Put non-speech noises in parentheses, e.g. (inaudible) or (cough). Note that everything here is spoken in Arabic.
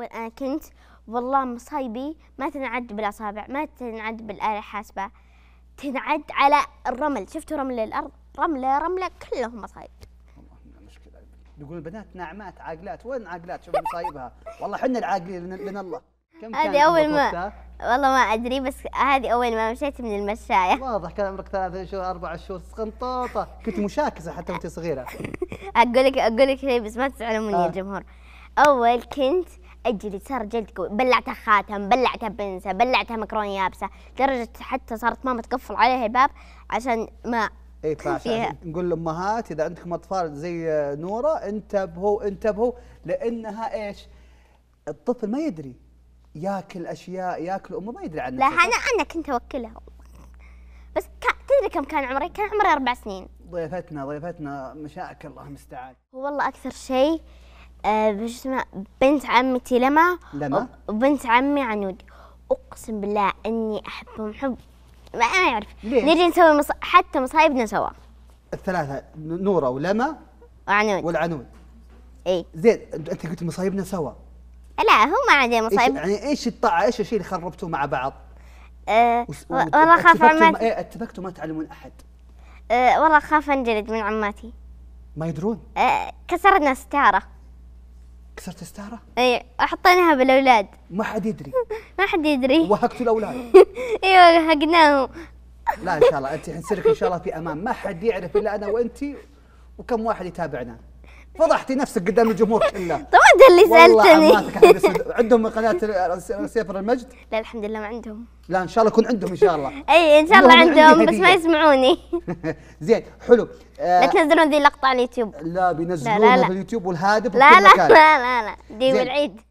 أول أنا كنت والله مصايبي ما تنعد بالأصابع ما تنعد بالآلة الحاسبة تنعد على الرمل شفتوا رمل الأرض رملة رملة كلهم مصايب مشكلة يقول البنات ناعمات عاقلات وين عاقلات شوف مصايبها والله حنا العاقلين من الله كم هذه أول ما والله ما أدري بس هذه أول ما مشيت من المشاية (laughs) واضح كان عمرك ثلاث شهور أربع شهور سقنطوطة كنت مشاكسة حتى وأنت صغيرة (laughs) أقول لك أقول لك بس ما تزعلون مني يا الجمهور آه. أول كنت اجلد صار جلد قوي بلعتها خاتم بلعتها بنسة بلعتها مكرونة يابسة لدرجة حتى صارت ماما تقفل عليها الباب عشان ما اي يعني نقول للامهات اذا عندكم اطفال زي آه، نوره انتبهوا انتبهوا لانها ايش؟ الطفل ما يدري ياكل اشياء ياكل امه ما يدري عنها لا انا انا كنت اوكلها بس تدري كم كان عمري؟ كان عمري اربع سنين ضيفتنا ضيفتنا مشاكل الله المستعان والله اكثر شيء آه، باش اسمها بنت عمتي لما لما وبنت عمي عنود اقسم بالله اني احبهم حب ما انا اعرف نجي نسوي مص... حتى مصايبنا سوا الثلاثه نوره ولما وعنود والعنود اي زين انت قلت مصايبنا سوا لا هو ما عندي مصايب إيش يعني ايش الطاعه ايش الشيء اللي خربتوه مع بعض؟ أه والله خاف عماتي ما... إيه، اتفقتوا ما تعلمون احد أه والله خاف انجلد من عماتي ما يدرون؟ أه كسرنا ستاره كسرت الستاره؟ اي حطيناها بالاولاد (laughs) ما حد يدري (laughs) ما حد يدري (laughs) وهقتوا الاولاد ايوه هقناهم لا ان شاء الله انت حنسرك ان شاء الله في امان ما حد يعرف الا انا وانت وكم واحد يتابعنا فضحتي نفسك قدام الجمهور كله (laughs) طب انت اللي سالتني (laughs) عندهم قناه سيفر المجد؟ لا الحمد لله ما عندهم لا ان شاء الله يكون عندهم ان شاء الله (laughs) اي ان شاء الله عندهم بس ما يسمعوني زين حلو آه لا تنزلون ذي اللقطه على اليوتيوب لا بينزلونها في اليوتيوب والهادف لا لا لا لا لا دي والعيد